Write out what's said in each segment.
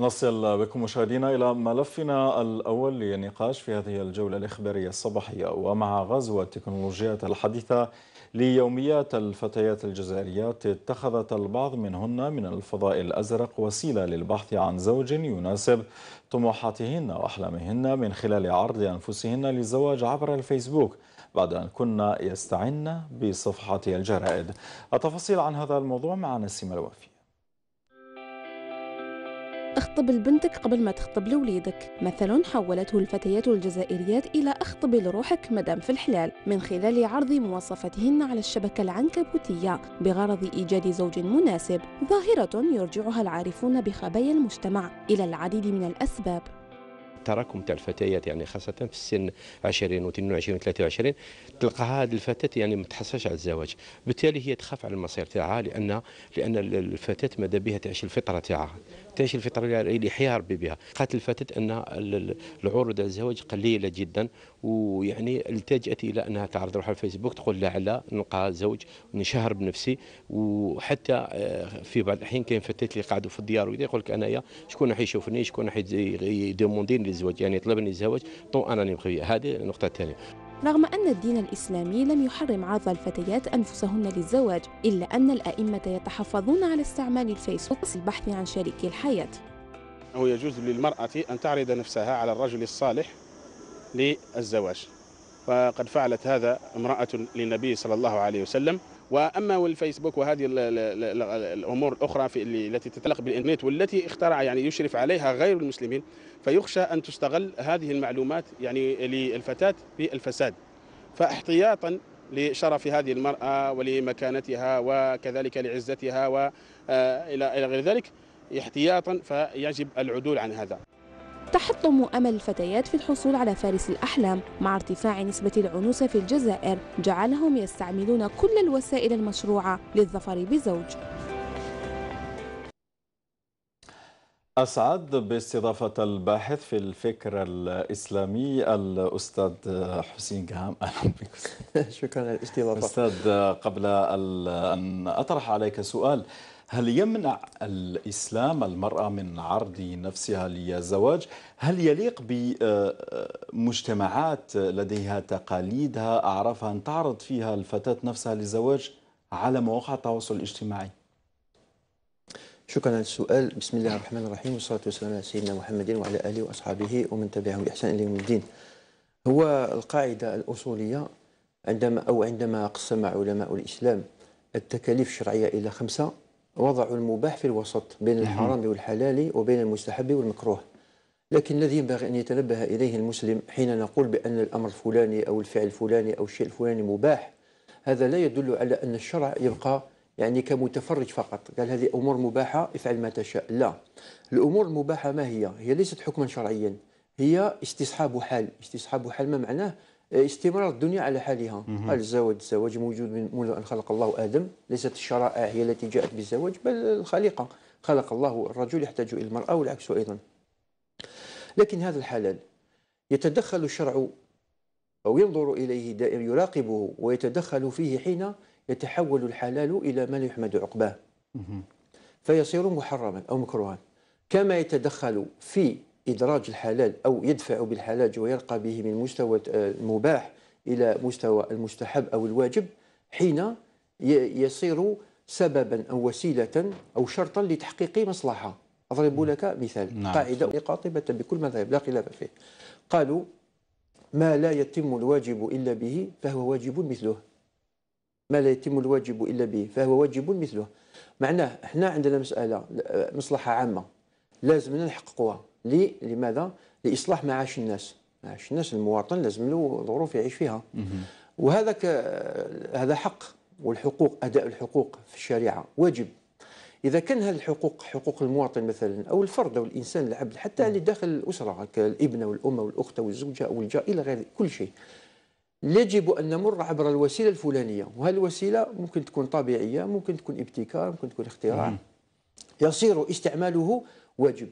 نصل بكم مشاهدينا إلى ملفنا الأول للنقاش في هذه الجولة الإخبارية الصباحية ومع غزو التكنولوجيات الحديثة ليوميات الفتيات الجزائريات اتخذت البعض منهن من الفضاء الأزرق وسيلة للبحث عن زوج يناسب طموحاتهن وأحلامهن من خلال عرض أنفسهن للزواج عبر الفيسبوك بعد أن كنا يستعن بصفحة الجرائد التفاصيل عن هذا الموضوع مع نسيم الوافي اخطب لبنتك قبل ما تخطب لوليدك مثل حولته الفتيات الجزائريات إلى أخطب لروحك مدام في الحلال من خلال عرض مواصفاتهن على الشبكة العنكبوتية بغرض إيجاد زوج مناسب ظاهرة يرجعها العارفون بخبايا المجتمع إلى العديد من الأسباب التراكم تاع الفتيات يعني خاصه في السن 20 و22 23 تلقى هذه الفتاه يعني ما تحصلش على الزواج بالتالي هي تخاف على المصير تاعها لان لان الفتاه ماذا بها تعيش الفطره تاعها تعيش الفطره اللي يحيا ربي بها قالت الفتاه ان العروض على الزواج قليله جدا ويعني التجأت إلى أنها تعرض روحها على الفيسبوك تقول لعل نلقى زوج ونشهر بنفسي وحتى آه، في بعض الأحيان كاين فتات اللي قاعدوا في الديار وكذا يقول لك أنايا شكون راح يشوفني شكون راح يدوموندين للزواج يعني يطلبني الزواج طون أنا مخفية هذه النقطة الثانية رغم أن الدين الإسلامي لم يحرم عرض الفتيات أنفسهن للزواج إلا أن الأئمة يتحفظون على استعمال الفيسبوك للبحث عن شريك الحياة هو يجوز للمرأة أن تعرض نفسها على الرجل الصالح للزواج فقد فعلت هذا امرأة للنبي صلى الله عليه وسلم واما والفيسبوك وهذه الامور الاخرى في التي تتعلق بالانترنت والتي اخترع يعني يشرف عليها غير المسلمين فيخشى ان تستغل هذه المعلومات يعني للفتاه في الفساد فاحتياطا لشرف هذه المراه ولمكانتها وكذلك لعزتها والى آه، غير ذلك احتياطا فيجب العدول عن هذا تحطم أمل الفتيات في الحصول على فارس الأحلام مع ارتفاع نسبة العنوسة في الجزائر جعلهم يستعملون كل الوسائل المشروعة للظفر بزوج أسعد باستضافة الباحث في الفكر الإسلامي الأستاذ حسين قام أهلا بك شكرا للاستضافة أستاذ قبل أن أطرح عليك سؤال هل يمنع الإسلام المرأة من عرض نفسها للزواج هل يليق بمجتمعات لديها تقاليدها أعرافها أن تعرض فيها الفتاة نفسها للزواج على مواقع التواصل الاجتماعي شكرا على السؤال بسم الله الرحمن الرحيم والصلاة والسلام على سيدنا محمد وعلى آله وأصحابه ومن تبعهم بإحسان إلى يوم الدين هو القاعدة الأصولية عندما أو عندما قسم علماء الإسلام التكاليف الشرعية إلى خمسة وضعوا المباح في الوسط بين الحرام والحلال وبين المستحب والمكروه لكن الذي ينبغي أن يتنبه إليه المسلم حين نقول بأن الأمر الفلاني أو الفعل الفلاني أو الشيء الفلاني مباح هذا لا يدل على أن الشرع يبقى يعني كمتفرج فقط قال هذه أمور مباحة افعل ما تشاء لا الأمور المباحة ما هي؟ هي ليست حكما شرعيا هي استصحاب حال استصحاب حال ما معناه استمرار الدنيا على حالها الزواج الزواج موجود من منذ أن خلق الله آدم ليست الشرائع هي التي جاءت بالزواج بل الخليقة خلق الله الرجل يحتاج إلى المرأة والعكس أيضا لكن هذا الحلال يتدخل الشرع أو ينظر إليه دائما يراقبه ويتدخل فيه حين يتحول الحلال إلى ما يحمد عقباه فيصير محرما أو مكروها كما يتدخل في إدراج الحلال أو يدفع بالحلال ويرقى به من مستوى آه، المباح إلى مستوى المستحب أو الواجب حين يصير سببا أو وسيلة أو شرطا لتحقيق مصلحة أضرب لك مثال نعم. قاعدة قاطبة بكل مذهب لا خلاف فيه قالوا ما لا يتم الواجب إلا به فهو واجب مثله ما لا يتم الواجب إلا به فهو واجب مثله معناه احنا عندنا مسألة آه، مصلحة عامة لازمنا نحققوها لماذا؟ لإصلاح معاش الناس معاش الناس المواطن لازم له ظروف يعيش فيها وهذاك آه، هذا حق والحقوق أداء الحقوق في الشريعة واجب اذا كان هذه الحقوق حقوق المواطن مثلا او الفرد او الانسان العبد حتى اللي داخل الاسره كالابن والام والاخت والزوجه او الجار الى غير كل شيء يجب ان نمر عبر الوسيله الفلانيه وهذه الوسيله ممكن تكون طبيعيه ممكن تكون ابتكار ممكن تكون اختراع يصير استعماله واجب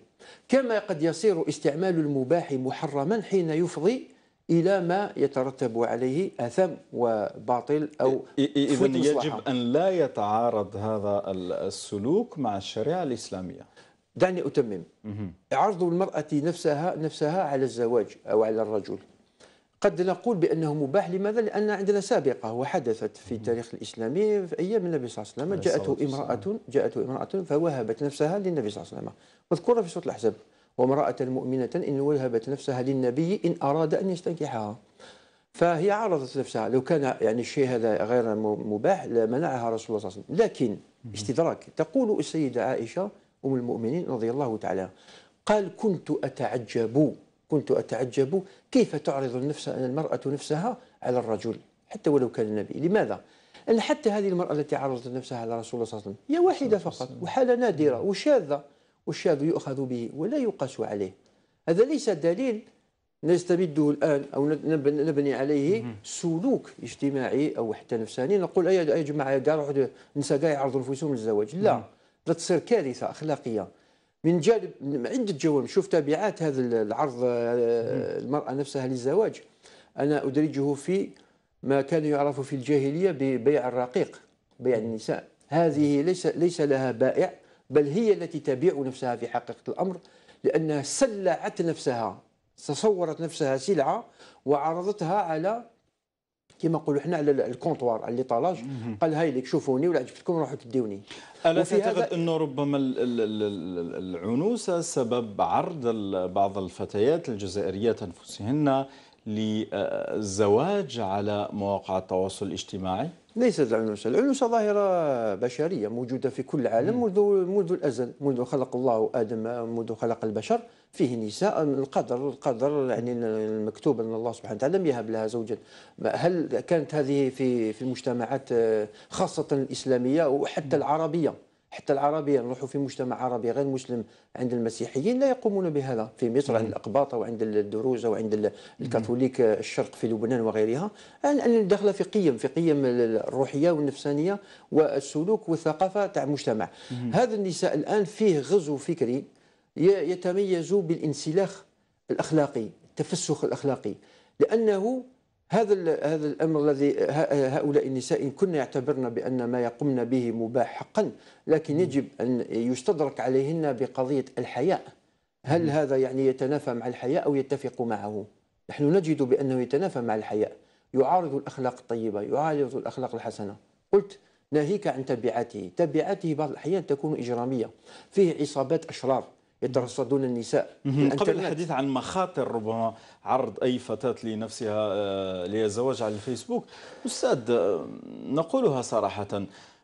كما قد يصير استعمال المباح محرما حين يفضي الى ما يترتب عليه اثم وباطل او اذا يجب ان لا يتعارض هذا السلوك مع الشريعه الاسلاميه دعني اتمم عرض المراه نفسها نفسها على الزواج او على الرجل قد نقول بانه مباح لماذا؟ لان عندنا سابقه وحدثت في التاريخ الاسلامي في ايام النبي صلى الله عليه وسلم جاءته امراه جاءته امراه فوهبت نفسها للنبي صلى الله عليه وسلم مذكوره في سوره الاحزاب وامراه مؤمنه ان وهبت نفسها للنبي ان اراد ان يستنكحها فهي عرضت نفسها لو كان يعني الشيء هذا غير مباح لمنعها رسول الله صلى الله عليه وسلم لكن استدراك تقول السيده عائشه ام المؤمنين رضي الله تعالى قال كنت اتعجب كنت أتعجب كيف تعرض النفس المرأة نفسها على الرجل حتى ولو كان النبي لماذا؟ أن حتى هذه المرأة التي عرضت نفسها على رسول الله صلى الله عليه وسلم هي واحدة فقط وحالة نادرة وشاذة والشاذ يؤخذ به ولا يقاس عليه هذا ليس دليل نستمده الآن أو نبني عليه سلوك اجتماعي أو حتى نفساني نقول يا جماعة كاع نسى كاع يعرضوا نفسهم للزواج لا تصير كارثة أخلاقية من جانب من عده جوانب شوف تبعات هذا العرض آه، المراه نفسها للزواج انا ادرجه في ما كان يعرف في الجاهليه ببيع الرقيق بيع النساء هذه ليس ليس لها بائع بل هي التي تبيع نفسها في حقيقه الامر لانها سلعت نفسها تصورت نفسها سلعه وعرضتها على كما نقولوا حنا على الكونتوار على ليطالاج قال هاي لك شوفوني ولا عجبتكم روحوا تديوني الا تعتقد انه ربما العنوسه سبب عرض بعض الفتيات الجزائريات انفسهن للزواج على مواقع التواصل الاجتماعي ليست العنوسة العنوسة ظاهرة بشرية موجودة في كل العالم منذ منذ الأزل منذ خلق الله آدم منذ خلق البشر فيه نساء القدر القدر يعني المكتوب أن الله سبحانه وتعالى لم يهب لها زوجا هل كانت هذه في في المجتمعات خاصة الإسلامية وحتى العربية حتى العربية نروحوا في مجتمع عربي غير مسلم عند المسيحيين لا يقومون بهذا في مصر عند الأقباط وعند الدروز وعند الكاثوليك الشرق في لبنان وغيرها أن داخلة في قيم في قيم الروحية والنفسانية والسلوك والثقافة تاع المجتمع هذا النساء الآن فيه غزو فكري يتميز بالانسلاخ الأخلاقي التفسخ الأخلاقي لأنه هذا هذا الامر الذي هؤلاء النساء ان كنا يعتبرن بان ما يقمن به مباح حقا لكن يجب ان يستدرك عليهن بقضيه الحياء هل هذا يعني يتنافى مع الحياء او يتفق معه نحن نجد بانه يتنافى مع الحياء يعارض الاخلاق الطيبه يعارض الاخلاق الحسنه قلت ناهيك عن تبعاته تبعاته بعض الاحيان تكون اجراميه فيه عصابات اشرار يترصدون النساء قبل الحديث عن مخاطر ربما عرض أي فتاة لنفسها آه، للزواج على الفيسبوك أستاذ آه، نقولها صراحة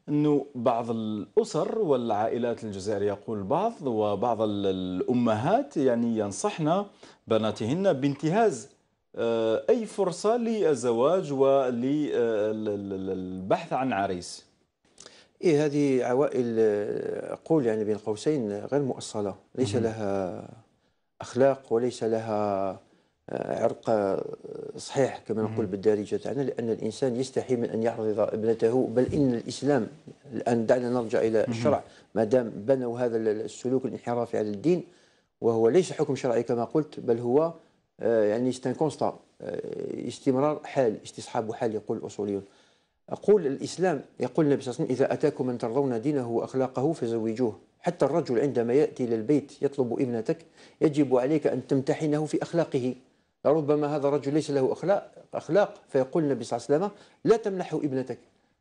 أنه بعض الأسر والعائلات الجزائرية يقول البعض وبعض الأمهات يعني ينصحن بناتهن بانتهاز آه، أي فرصة للزواج وللبحث عن عريس إيه هذه عوائل أقول يعني بين قوسين غير مؤصلة ليس لها أخلاق وليس لها آه، عرق آه، صحيح كما نقول بالدارجة تاعنا لأن الإنسان يستحي من أن يعرض ابنته بل إن الإسلام الآن دعنا نرجع إلى الشرع ما دام بنوا هذا السلوك الانحرافي على الدين وهو ليس حكم شرعي كما قلت بل هو آه، يعني كونستا استمرار حال استصحاب حال يقول الأصوليون أقول الإسلام يقول النبي صلى الله عليه وسلم إذا أتاكم من ترضون دينه وأخلاقه فزوجوه حتى الرجل عندما يأتي للبيت يطلب ابنتك يجب عليك أن تمتحنه في أخلاقه ربما هذا الرجل ليس له أخلاق, أخلاق فيقول النبي صلى الله عليه وسلم لا تمنح ابنتك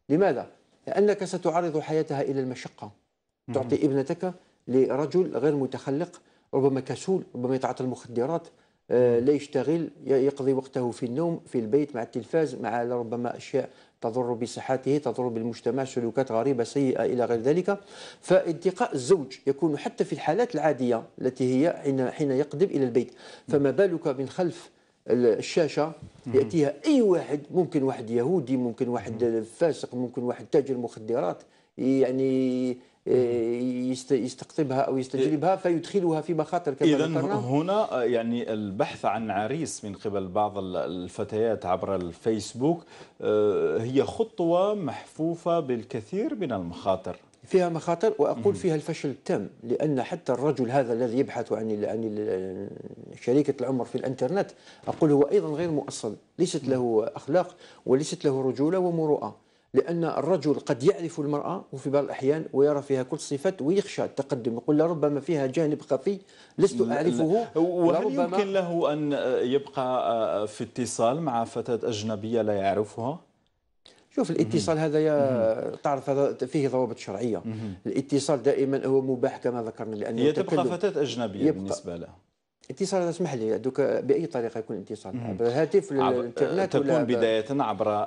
لماذا؟ لأنك ستعرض حياتها إلى المشقة تعطي ابنتك لرجل غير متخلق ربما كسول ربما يتعاطى المخدرات آه، لا يشتغل يقضي وقته في النوم في البيت مع التلفاز مع ربما أشياء تضر بصحته تضر بالمجتمع سلوكات غريبة سيئة إلى غير ذلك فالتقاء الزوج يكون حتى في الحالات العادية التي هي حين يقدم إلى البيت فما بالك من خلف الشاشه ياتيها اي واحد ممكن واحد يهودي ممكن واحد فاسق ممكن واحد تاجر مخدرات يعني إيه، يستقطبها او يستجلبها إيه. فيدخلها في مخاطر كما اذا هنا يعني البحث عن عريس من قبل بعض الفتيات عبر الفيسبوك آه، هي خطوه محفوفه بالكثير من المخاطر فيها مخاطر واقول فيها الفشل التام لان حتى الرجل هذا الذي يبحث عن عن شريكه العمر في الانترنت اقول هو ايضا غير مؤصل ليست له اخلاق وليست له رجوله ومروءه لأن الرجل قد يعرف المرأة وفي بعض الأحيان ويرى فيها كل الصفات ويخشى التقدم يقول لربما فيها جانب خفي لست أعرفه وهل يمكن له أن يبقى آه، في اتصال مع فتاة أجنبية لا يعرفها؟ شوف الاتصال هذا يا تعرف هذا فيه ضوابط شرعيه الاتصال دائما هو مباح كما ذكرنا لان هي تبقى فتاه اجنبيه بالنسبه له اتصال اسمح لي دوك باي طريقه يكون الاتصال عبر الهاتف الانترنت الانترنت تكون بدايه عبر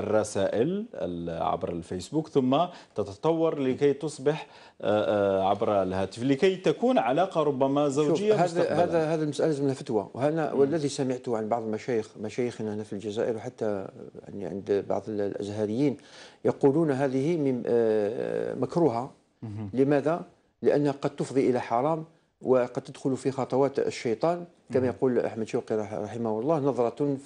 الرسائل عبر الفيسبوك ثم تتطور لكي تصبح آه، آه، عبر الهاتف لكي تكون علاقه ربما زوجيه مستقبلا هذا هذا المساله لازم فتوى وهنا والذي سمعته عن بعض المشايخ مشايخنا هنا في الجزائر وحتى يعني عند بعض الازهريين يقولون هذه آه، مكروهه لماذا؟ لانها قد تفضي الى حرام وقد تدخل في خطوات الشيطان كما يقول أحمد شوقي رحمه الله نظرة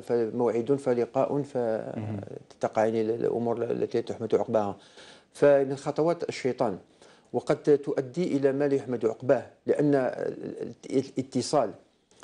فموعد فلقاء فتقع يعني الأمور التي تحمد عقباها فمن خطوات الشيطان وقد تؤدي إلى ما لا يحمد عقباه لأن الاتصال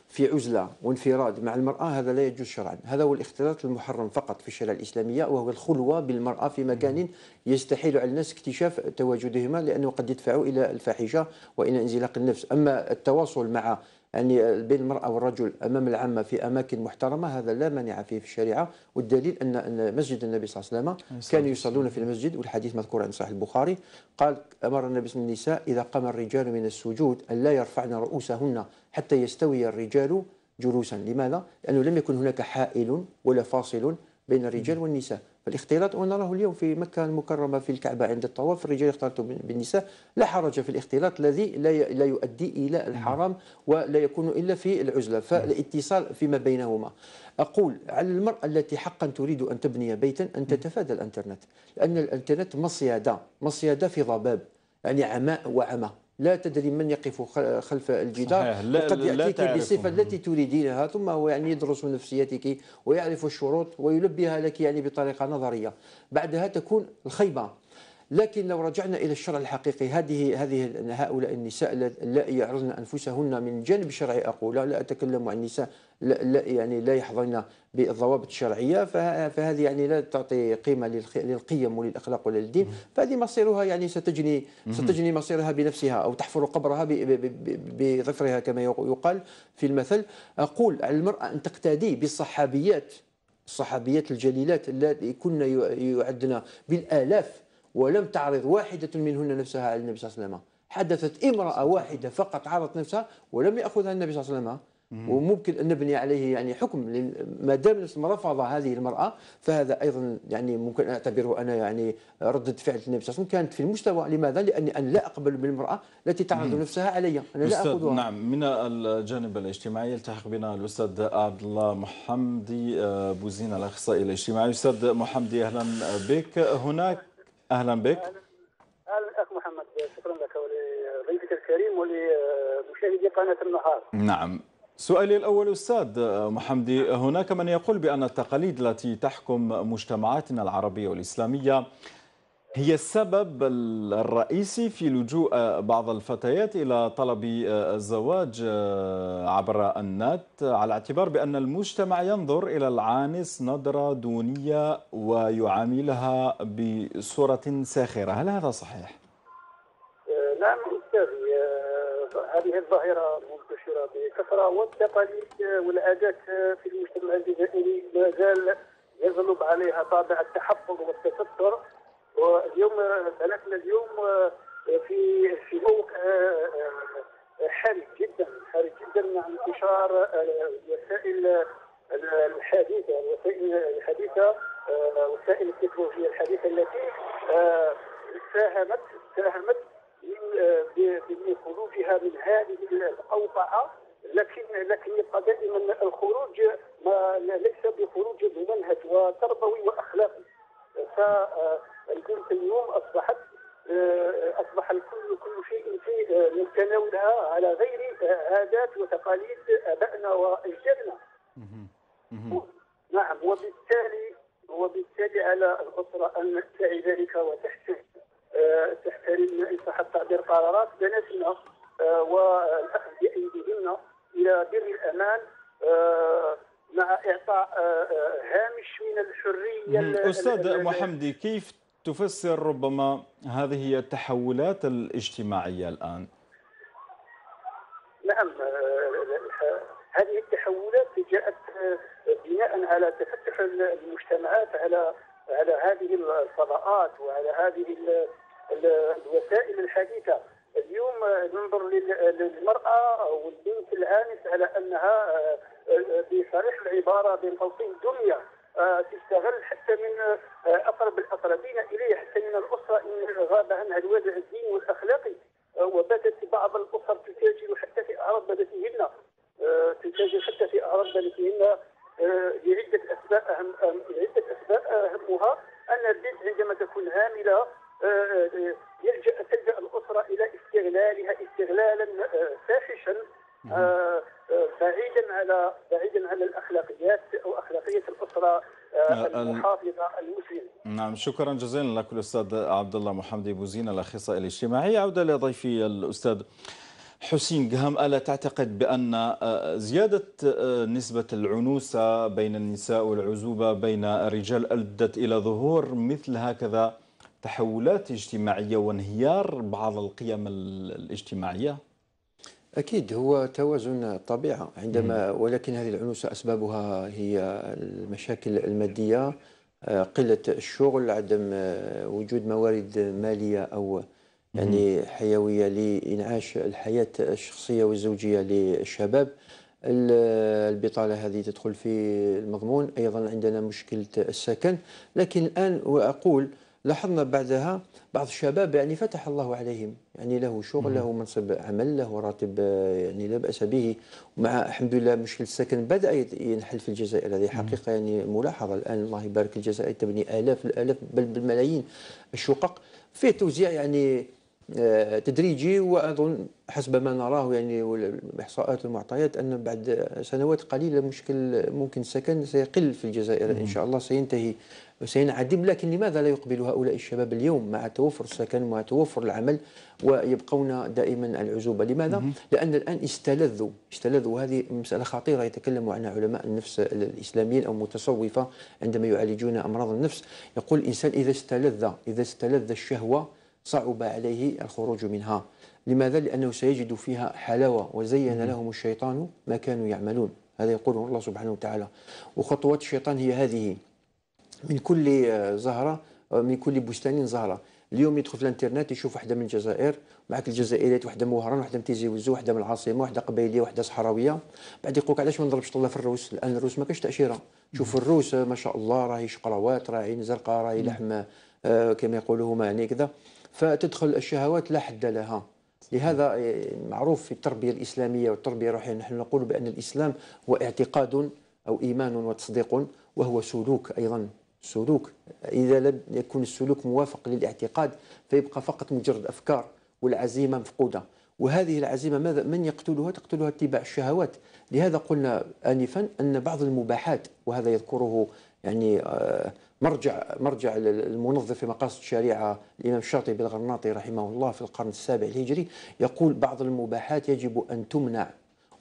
في عزلة وانفراد مع المرأة هذا لا يجوز شرعا هذا هو الاختلاط المحرم فقط في الشريعة الإسلامية وهو الخلوة بالمرأة في مكان يستحيل على الناس اكتشاف تواجدهما لأنه قد يدفع إلى الفاحشة وإلى انزلاق النفس أما التواصل مع يعني بين المرأة والرجل أمام العامة في أماكن محترمة هذا لا مانع فيه في الشريعة والدليل أن مسجد النبي صلى الله عليه وسلم كانوا يصلون في المسجد والحديث مذكور عند صحيح البخاري قال أمر النبي صلى الله عليه وسلم النساء إذا قام الرجال من السجود أن لا يرفعن رؤوسهن حتى يستوي الرجال جلوسا لماذا؟ لأنه لم يكن هناك حائل ولا فاصل بين الرجال والنساء فالاختلاط ونراه اليوم في مكة المكرمة في الكعبة عند الطواف الرجال يختلطوا بالنساء لا حرج في الاختلاط الذي لا يؤدي إلى الحرام ولا يكون إلا في العزلة فالاتصال فيما بينهما أقول على المرأة التي حقا تريد أن تبني بيتا أن تتفادى الأنترنت لأن الأنترنت مصيادة مصيادة في ضباب يعني عماء وعمى لا تدري من يقف خلف الجدار وقد ياتيك بالصفه التي تريدينها ثم هو يعني يدرس نفسيتك ويعرف الشروط ويلبيها لك يعني بطريقه نظريه بعدها تكون الخيبه لكن لو رجعنا الى الشرع الحقيقي هذه هذه هؤلاء النساء اللائي يعرضن انفسهن من جانب شرعي اقول لا اتكلم عن النساء لا, يعني لا يحظين بالضوابط الشرعيه فهذه يعني لا تعطي قيمه للقيم وللاخلاق وللدين فهذه مصيرها يعني ستجني ستجني مصيرها بنفسها او تحفر قبرها بظفرها كما يقال في المثل اقول على المراه ان تقتدي بالصحابيات الصحابيات الجليلات التي كن يعدن بالالاف ولم تعرض واحده منهن نفسها على النبي صلى الله عليه وسلم حدثت امراه واحده فقط عرضت نفسها ولم ياخذها النبي صلى الله عليه وسلم وممكن ان نبني عليه يعني حكم ما دام رفض هذه المراه فهذا ايضا يعني ممكن اعتبره انا يعني رده فعل النبي صلى الله عليه وسلم كانت في المستوى لماذا؟ لاني انا لا اقبل بالمراه التي تعرض نفسها علي انا لا اخذها نعم من الجانب الاجتماعي يلتحق بنا الاستاذ عبد الله محمدي آه، بوزين الاخصائي الاجتماعي استاذ محمدي اهلا بك هناك اهلا بك اهلا اخ محمد شكرا لك ولضيفك الكريم ولمشاهدي قناه النهار نعم سؤالي الأول أستاذ محمدي هناك من يقول بأن التقاليد التي تحكم مجتمعاتنا العربية والإسلامية هي السبب الرئيسي في لجوء بعض الفتيات إلى طلب الزواج عبر النت على اعتبار بأن المجتمع ينظر إلى العانس نظرة دونية ويعاملها بصورة ساخرة هل هذا صحيح؟ آه، نعم أستاذ آه، هذه الظاهرة منتشره بكثره والتقاليد والعادات في المجتمع الجزائري ما زال يغلب عليها طابع التحفظ والتستر واليوم بلغنا اليوم في في موقع آه، آه، حرج جدا حرج جدا مع انتشار الوسائل الحديثه الوسائل الحديثه وسائل آه، التكنولوجيا الحديثه التي ساهمت ساهمت بخروجها من هذه القوقعه لكن لكن يبقى دائما الخروج ما ليس بخروج ممنهج وتربوي واخلاقي فالبنت اليوم اصبحت اصبح الكل كل شيء في من تناولها على غير عادات وتقاليد ابائنا واجدادنا. نعم وبالتالي وبالتالي على الاسره ان تعي ذلك وتحسن تحترم ان صح التعبير قرارات بناتنا آه، والاخذ بايديهن الى بر الامان آه، مع اعطاء آه، هامش من الحريه استاذ محمدي كيف تفسر ربما هذه التحولات الاجتماعيه الان؟ نعم هذه التحولات جاءت بناء على تفتح المجتمعات على على هذه الفضاءات وعلى هذه الوسائل الحديثة اليوم ننظر للمرأة والبنت العانس على أنها بصريح آه، العبارة قوسين دنيا آه، تستغل حتى من آه، أقرب الأقربين اليها حتى من الأسرة إن غاب عنها الوازع الديني والأخلاقي وباتت بعض الأسر تتاجر حتى في أعراض بلدهن تتاجر حتى في أعراض بلدهن لعدة أسباب أهم شكرا جزيلا لك الاستاذ عبد الله محمد بوزين الاخصائي الاجتماعي عوده لضيفي الاستاذ حسين قهم ألا تعتقد بأن آه، زيادة آه، نسبة العنوسة بين النساء والعزوبة بين الرجال أدت إلى ظهور مثل هكذا تحولات اجتماعية وانهيار بعض القيم الاجتماعية؟ أكيد هو توازن الطبيعة عندما ولكن هذه العنوسة أسبابها هي المشاكل المادية قلة الشغل عدم آه، وجود موارد مالية أو يعني حيوية لإنعاش الحياة الشخصية والزوجية للشباب البطالة هذه تدخل في المضمون أيضا عندنا مشكلة السكن لكن الآن وأقول لاحظنا بعدها بعض الشباب يعني فتح الله عليهم يعني له شغل له منصب عمل له راتب آه، يعني لا باس به ومع الحمد لله مشكل السكن بدا ينحل في الجزائر هذه حقيقه يعني ملاحظه الان الله يبارك الجزائر تبني الاف الالاف بل بالملايين الشقق فيه توزيع يعني آه، تدريجي واظن حسب ما نراه يعني الاحصاءات والمعطيات ان بعد سنوات قليله مشكل ممكن السكن سيقل في الجزائر ان شاء الله سينتهي حسين عديم لكن لماذا لا يقبل هؤلاء الشباب اليوم مع توفر السكن ومع توفر العمل ويبقون دائما العزوبة لماذا؟ لأن الآن استلذوا استلذوا هذه مسألة خطيرة يتكلم عنها علماء النفس الإسلاميين أو متصوفة عندما يعالجون أمراض النفس يقول الإنسان إذا استلذ إذا استلذ الشهوة صعب عليه الخروج منها لماذا؟ لأنه سيجد فيها حلاوة وزين لهم الشيطان ما كانوا يعملون هذا يقوله الله سبحانه وتعالى وخطوات الشيطان هي هذه من كل آه، زهره آه، من كل بستان زهره اليوم يدخل في الانترنت يشوف واحده من الجزائر معك الجزائريات واحده من وهران واحده من تيزي وزو واحده من العاصمه واحده قبيليه واحده صحراويه بعد يقولك علاش ما نضربش طله في الروس الان الروس ما كاش تاشيره شوف الروس آه، ما شاء الله راهي شقراوات راهي زرقاء راهي لحم آه كما يقولوا هما يعني كذا فتدخل الشهوات لا حد لها لهذا معروف في التربيه الاسلاميه والتربيه الروحيه نحن نقول بان الاسلام هو اعتقاد او ايمان وتصديق وهو سلوك ايضا سلوك إذا لم يكن السلوك موافق للاعتقاد فيبقى فقط مجرد أفكار والعزيمة مفقودة وهذه العزيمة ماذا من يقتلها تقتلها اتباع الشهوات لهذا قلنا آنفا أن بعض المباحات وهذا يذكره يعني آه، مرجع مرجع المنظف في مقاصد الشريعة الإمام الشاطبي الغرناطي رحمه الله في القرن السابع الهجري يقول بعض المباحات يجب أن تمنع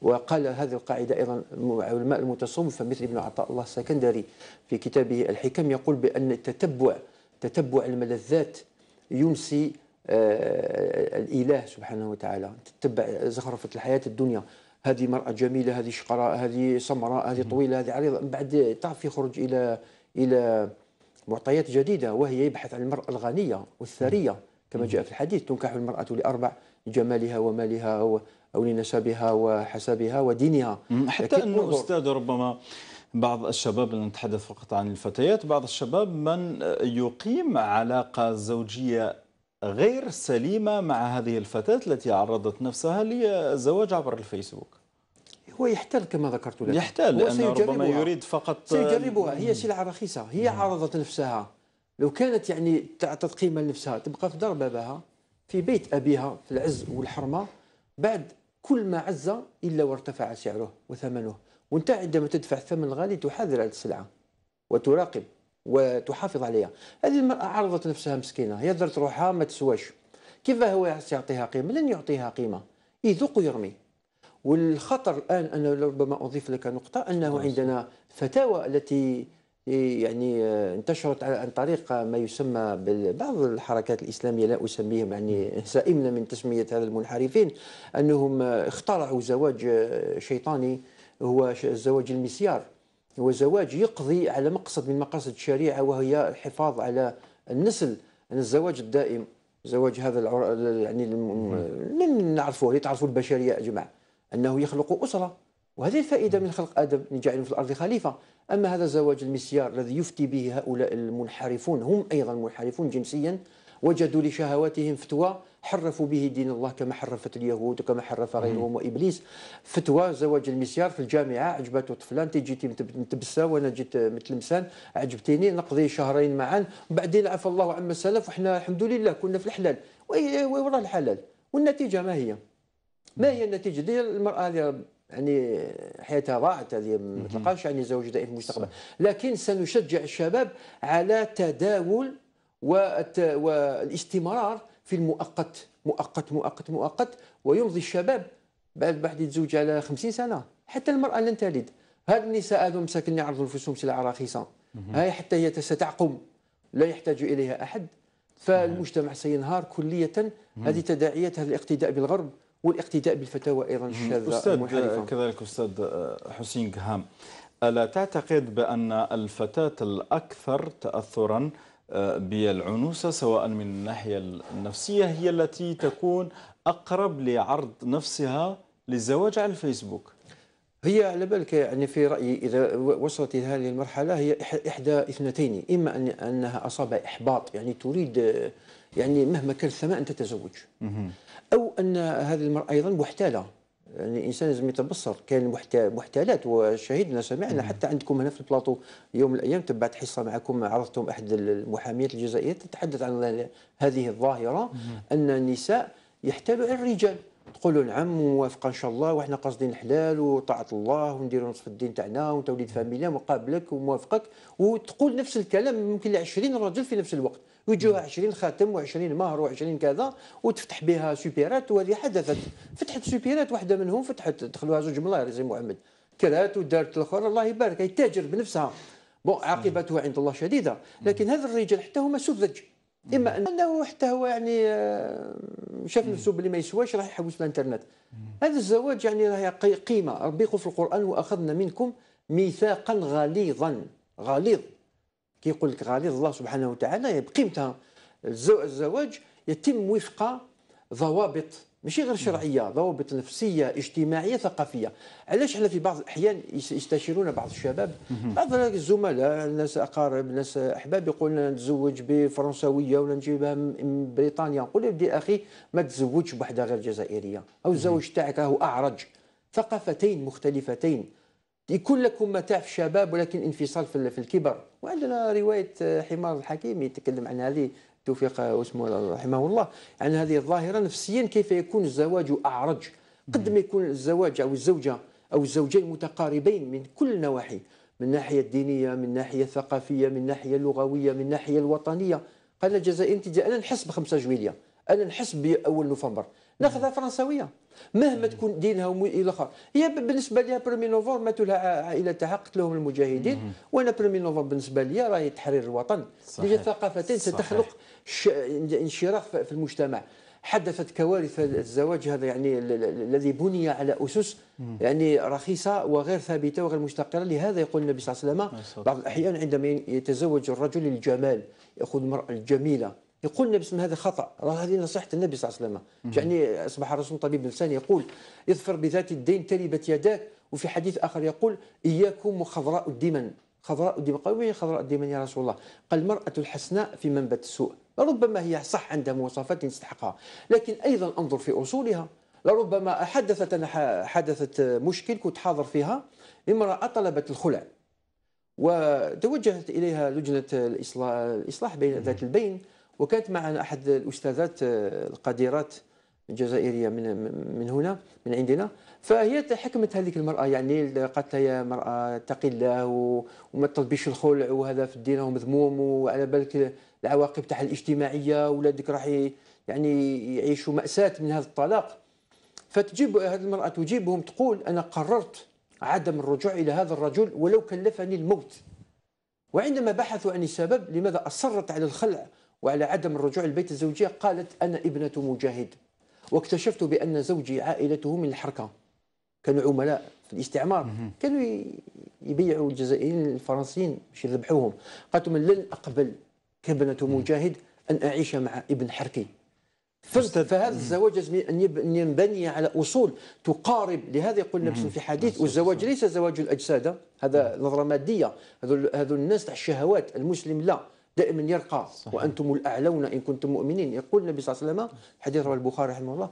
وقال هذه القاعدة أيضا علماء المتصوفة مثل ابن عطاء الله السكندري في كتابه الحكم يقول بأن التتبع تتبع الملذات ينسي آه، الإله سبحانه وتعالى تتبع زخرفة الحياة الدنيا هذه مرأة جميلة هذه شقراء هذه سمراء هذه طويلة هذه عريضة بعد تعرف يخرج إلى إلى معطيات جديدة وهي يبحث عن المرأة الغنية والثرية كما جاء في الحديث تنكح المرأة لأربع جمالها ومالها أو لنسبها وحسبها ودينها حتى أنه أستاذ ربما بعض الشباب لا نتحدث فقط عن الفتيات بعض الشباب من يقيم علاقة زوجية غير سليمة مع هذه الفتاة التي عرضت نفسها للزواج عبر الفيسبوك هو يحتال كما ذكرت لك يحتال لأنه ربما يريد فقط سيجربها هي سلعة رخيصة هي عرضت نفسها لو كانت يعني تعطت قيمة لنفسها تبقى في دار بابها في بيت أبيها في العز والحرمة بعد كل ما عز إلا وارتفع سعره وثمنه وانت عندما تدفع الثمن الغالي تحاذر على السلعة وتراقب وتحافظ عليها هذه المرأة عرضت نفسها مسكينة هي درت روحها ما تسواش كيف هو سيعطيها قيمة لن يعطيها قيمة يذوق إيه، ويرمي والخطر الآن أنا ربما أضيف لك نقطة أنه نعم. عندنا فتاوى التي إيه، يعني آه، انتشرت عن طريق ما يسمى بعض الحركات الإسلامية لا أسميهم يعني سائمنا من تسمية هذا المنحرفين أنهم آه، اخترعوا زواج آه، شيطاني هو زواج المسيار هو زواج يقضي على مقصد من مقاصد الشريعة وهي الحفاظ على النسل الزواج الدائم زواج هذا العر... يعني من نعرفوه اللي تعرفوا البشرية يا جماعة أنه يخلق أسرة وهذه الفائدة من خلق آدم جعله في الأرض خليفة أما هذا الزواج المسيار الذي يفتي به هؤلاء المنحرفون هم أيضا منحرفون جنسيا وجدوا لشهواتهم فتوى حرفوا به دين الله كما حرفت اليهود وكما حرف غيرهم وابليس فتوى زواج المسيار في الجامعه عجبته طفلان جيتي متبسه وانا جيت متلمسان عجبتيني نقضي شهرين معا بعدين عفى الله عما سلف وحنا الحمد لله كنا في الحلال وي الحلال والنتيجه ما هي؟ ما هي النتيجه المراه هذه يعني حياتها ضاعت هذه ما تلقاش يعني زوج دائم في المستقبل لكن سنشجع الشباب على تداول والاستمرار في المؤقت مؤقت مؤقت مؤقت ويمضي الشباب بعد بعد يتزوج على 50 سنه حتى المراه لن تلد هاد النساء هذو مساكن يعرضوا انفسهم سلعه رخيصه هاي حتى هي ستعقم لا يحتاج اليها احد فالمجتمع سينهار كليه هذه تداعيات هذا الاقتداء بالغرب والاقتداء بالفتاوى ايضا الشاذه أستاذ كذلك استاذ آه، حسين قهام الا تعتقد بان الفتاه الاكثر تاثرا آه، بالعنوسة سواء من الناحية النفسية هي التي تكون أقرب لعرض نفسها للزواج على الفيسبوك هي على بالك يعني في رأيي إذا وصلت إلى هذه المرحلة هي إحدى اثنتين إما أن أنها أصابها إحباط يعني تريد آه، يعني مهما كان الثمن أن تتزوج او ان هذه المراه ايضا محتاله يعني الانسان لازم يتبصر كان محتالات وشهدنا سمعنا حتى عندكم هنا في البلاطو يوم من الايام تبعت حصه معكم عرضتم احد المحاميات الجزائريه تتحدث عن هذه الظاهره ان النساء يحتالوا على الرجال تقولوا نعم موافقه ان شاء الله وحنا قاصدين حلال وطاعه الله ونديروا نصف الدين تاعنا وتوليد وليد فاميليا مقابلك وموافقك وتقول نفس الكلام يمكن ل 20 رجل في نفس الوقت ويجوها 20 خاتم و20 مهر و20 كذا وتفتح بها سوبيرات وهذه حدثت فتحت سوبيرات واحده منهم فتحت دخلوها زوج من الله زي محمد كرات ودارت الاخرى الله يبارك هي تاجر بنفسها بون عاقبتها عند الله شديده لكن هذا الرجال حتى هما سذج اما انه حتى هو يعني آه، شاف نفسه باللي ما يسواش راح يحوس الانترنت هذا الزواج يعني راه قيمه ربي في القران واخذنا منكم ميثاقا غليظا غليظ كيقول لك غالي الله سبحانه وتعالى بقيمتها الزواج يتم وفق ضوابط ماشي غير شرعيه ضوابط نفسيه اجتماعيه ثقافيه علاش حنا في بعض الاحيان يستشيرون بعض الشباب بعض الزملاء الناس اقارب الناس احباب يقول لنا نتزوج بفرنسويه ولا نجيبها من بريطانيا نقول له بدي اخي ما تزوجش بوحده غير جزائريه او الزواج تاعك هو اعرج ثقافتين مختلفتين يكون يعني لكم متاع في الشباب ولكن انفصال في الكبر وعندنا روايه آه، حمار الحكيم يتكلم عن هذه توفيق آه، واسمه آه، رحمه الله عن هذه الظاهره نفسيا كيف يكون الزواج اعرج قد ما يكون الزواج او الزوجه او الزوجين متقاربين من كل النواحي من ناحيه الدينية من ناحيه الثقافية من ناحيه اللغوية من ناحيه الوطنيه قال الجزائري تجي انا نحس ب 5 جويليه انا نحس باول نوفمبر ناخذها فرنساويه مهما تكون دينها الى اخره هي بالنسبه لها برومي نوفمبر ماتوا لها عائله تاعها قتلوهم المجاهدين وانا برومي نوفمبر بالنسبه لي راهي تحرير الوطن هي ثقافتين ستخلق انشراح في المجتمع حدثت كوارث الزواج هذا يعني الذي بني على اسس يعني رخيصه وغير ثابته وغير مستقره لهذا يقول النبي صلى الله عليه وسلم بعض الاحيان عندما يتزوج الرجل الجمال ياخذ المراه الجميله يقولنا باسم هذا خطا هذه نصيحه النبي صلى الله عليه وسلم يعني اصبح الرسول طبيب لسان يقول اظفر بذات الدين تربت يداك وفي حديث اخر يقول اياكم وخضراء الدمن خضراء الدمن قال وين خضراء الدمن يا رسول الله قال المراه الحسناء في منبت السوء ربما هي صح عندها مواصفات تستحقها لكن ايضا انظر في اصولها لربما حدثت أنا حدثت مشكل كنت حاضر فيها امرأة طلبت الخلع وتوجهت إليها لجنة الإصلاح بين ذات البين وكانت معنا احد الاستاذات آه، القديرات الجزائريه من من هنا من عندنا فهي حكمت هذيك المراه يعني قالت لها يا مراه اتقي الله وما تطلبيش الخلع وهذا في الدين مذموم وعلى بالك العواقب تاعها الاجتماعيه ولادك راح يعني يعيشوا ماساه من هذا الطلاق فتجيب هذه المراه تجيبهم تقول انا قررت عدم الرجوع الى هذا الرجل ولو كلفني الموت وعندما بحثوا عن السبب لماذا اصرت على الخلع وعلى عدم الرجوع البيت الزوجية قالت أنا ابنة مجاهد واكتشفت بأن زوجي عائلته من الحركة كانوا عملاء في الاستعمار كانوا يبيعوا الجزائريين الفرنسيين باش يذبحوهم قالت لهم لن أقبل كابنة مجاهد أن أعيش مع ابن حركي فهذا الزواج لازم أن ينبني على أصول تقارب لهذا يقول نفس في حديث والزواج ليس زواج الأجساد هذا نظرة مادية هذو الناس تاع الشهوات المسلم لا دائما يرقى صحيح. وانتم الاعلون ان كنتم مؤمنين يقول النبي صلى الله عليه وسلم حديث رواه البخاري رحمه الله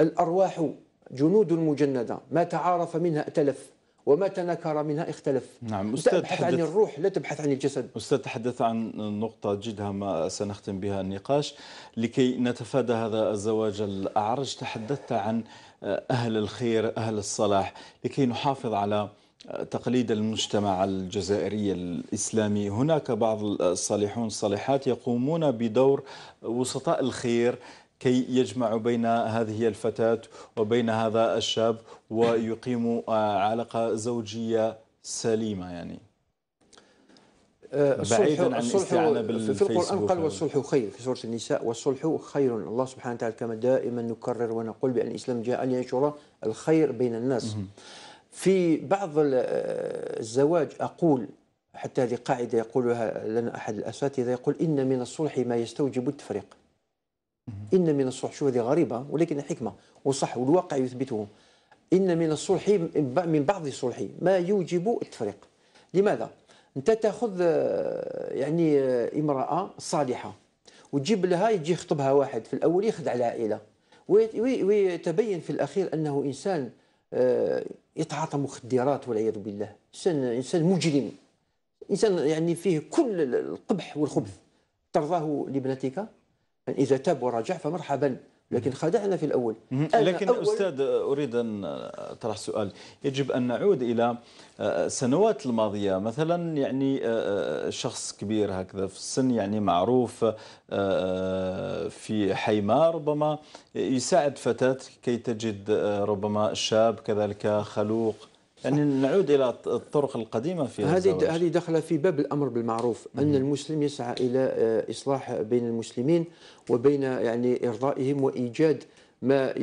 الارواح جنود مجنده ما تعارف منها ائتلف وما تنكر منها اختلف نعم أستاذ تبحث عن الروح لا تبحث عن الجسد أستاذ تحدث عن نقطة جدها ما سنختم بها النقاش لكي نتفادى هذا الزواج الأعرج تحدثت عن أهل الخير أهل الصلاح لكي نحافظ على تقليد المجتمع الجزائري الإسلامي هناك بعض الصالحون الصالحات يقومون بدور وسطاء الخير كي يجمع بين هذه الفتاة وبين هذا الشاب ويقيم علاقة زوجية سليمة يعني آه، بعيدا عن الاستعانة بالفيسبوك في القرآن قال والصلح خير في سورة النساء والصلح خير الله سبحانه وتعالى كما دائما نكرر ونقول بأن الإسلام جاء لينشر الخير بين الناس في بعض الزواج أقول حتى هذه قاعدة يقولها لنا أحد الأساتذة يقول إن من الصلح ما يستوجب التفريق إن من الصلح شو هذه غريبة ولكن حكمة وصح والواقع يثبته إن من الصلح من بعض الصلح ما يوجب التفريق لماذا؟ أنت تأخذ يعني امرأة صالحة وتجيب لها يجي يخطبها واحد في الأول يخدع العائلة ويتبين في الأخير أنه إنسان يتعاطى آه، مخدرات والعياذ بالله انسان انسان مجرم انسان يعني فيه كل القبح والخبث ترضاه لابنتك اذا تاب ورجع فمرحبا لكن خدعنا في الأول لكن أول أستاذ أريد أن أطرح سؤال يجب أن نعود إلى آه، السنوات الماضية مثلا يعني آه، آه، شخص كبير هكذا في السن يعني معروف في ما ربما يساعد فتاة كي تجد ربما شاب كذلك خلوق يعني نعود الى الطرق القديمه في هذه هذه داخله في باب الامر بالمعروف مم. ان المسلم يسعى الى آه، اصلاح بين المسلمين وبين يعني ارضائهم وايجاد ما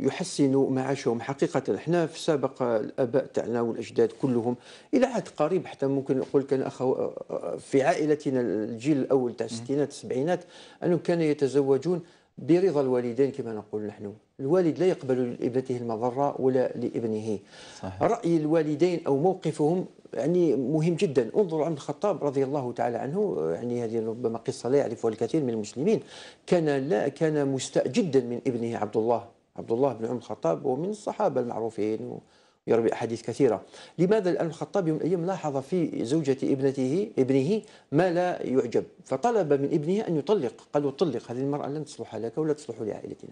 يحسن معاشهم حقيقة احنا في السابق الآباء تاعنا والأجداد كلهم إلى عهد قريب حتى ممكن نقول كان أخو آه، آه، في عائلتنا الجيل الأول تاع الستينات السبعينات أنهم كانوا يتزوجون برضا الوالدين كما نقول نحن الوالد لا يقبل لابنته المضرة ولا لابنه صحيح. رأي الوالدين أو موقفهم يعني مهم جدا انظر عن الخطاب رضي الله تعالى عنه يعني هذه ربما قصة لا يعرفها الكثير من المسلمين كان لا كان مستاء جدا من ابنه عبد الله عبد الله بن عمر الخطاب ومن الصحابة المعروفين يروي أحاديث كثيرة لماذا الآن الخطاب يوم الأيام لاحظ في زوجة ابنته ابنه ما لا يعجب فطلب من ابنه أن يطلق قال له طلق هذه المرأة لن تصلح لك ولا تصلح لعائلتنا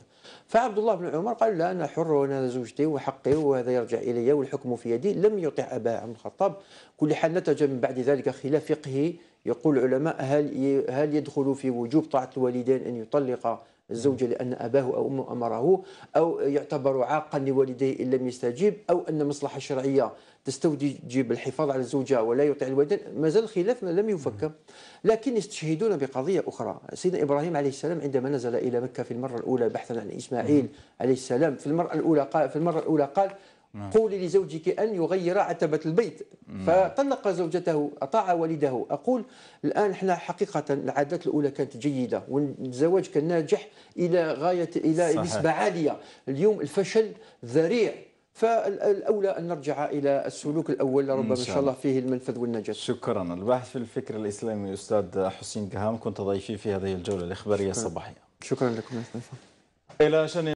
فعبد الله بن عمر قال لا أنا حر وأنا زوجتي وحقي وهذا يرجع إلي والحكم في يدي لم يطع أبا عبد الخطاب كل حال نتج من بعد ذلك خلاف فقهي يقول العلماء هل هل يدخل في وجوب طاعة الوالدين أن يطلق الزوجة لأن أباه أو أمه أمره أو يعتبر عاقا لوالديه إن لم يستجيب أو أن مصلحة شرعية تستوجب الحفاظ على الزوجة ولا يطيع الوالدين مازال الخلاف لم يفك لكن يستشهدون بقضية أخرى سيدنا إبراهيم عليه السلام عندما نزل إلى مكة في المرة الأولى بحثا عن إسماعيل عليه السلام في المرة الأولى قال في المرة الأولى قال نعم. قولي لزوجك أن يغير عتبة البيت نعم. فطلق زوجته أطاع والده أقول الآن احنا حقيقة العادات الأولى كانت جيدة والزواج كان ناجح إلى غاية إلى نسبة عالية اليوم الفشل ذريع فالاولى ان نرجع الى السلوك الاول ربما ان شاء الله فيه المنفذ والنجاه. شكرا، الباحث في الفكر الاسلامي الاستاذ حسين كهام كنت ضيفي في هذه الجوله الاخباريه الصباحيه. شكرا لكم يا استاذ. الى شان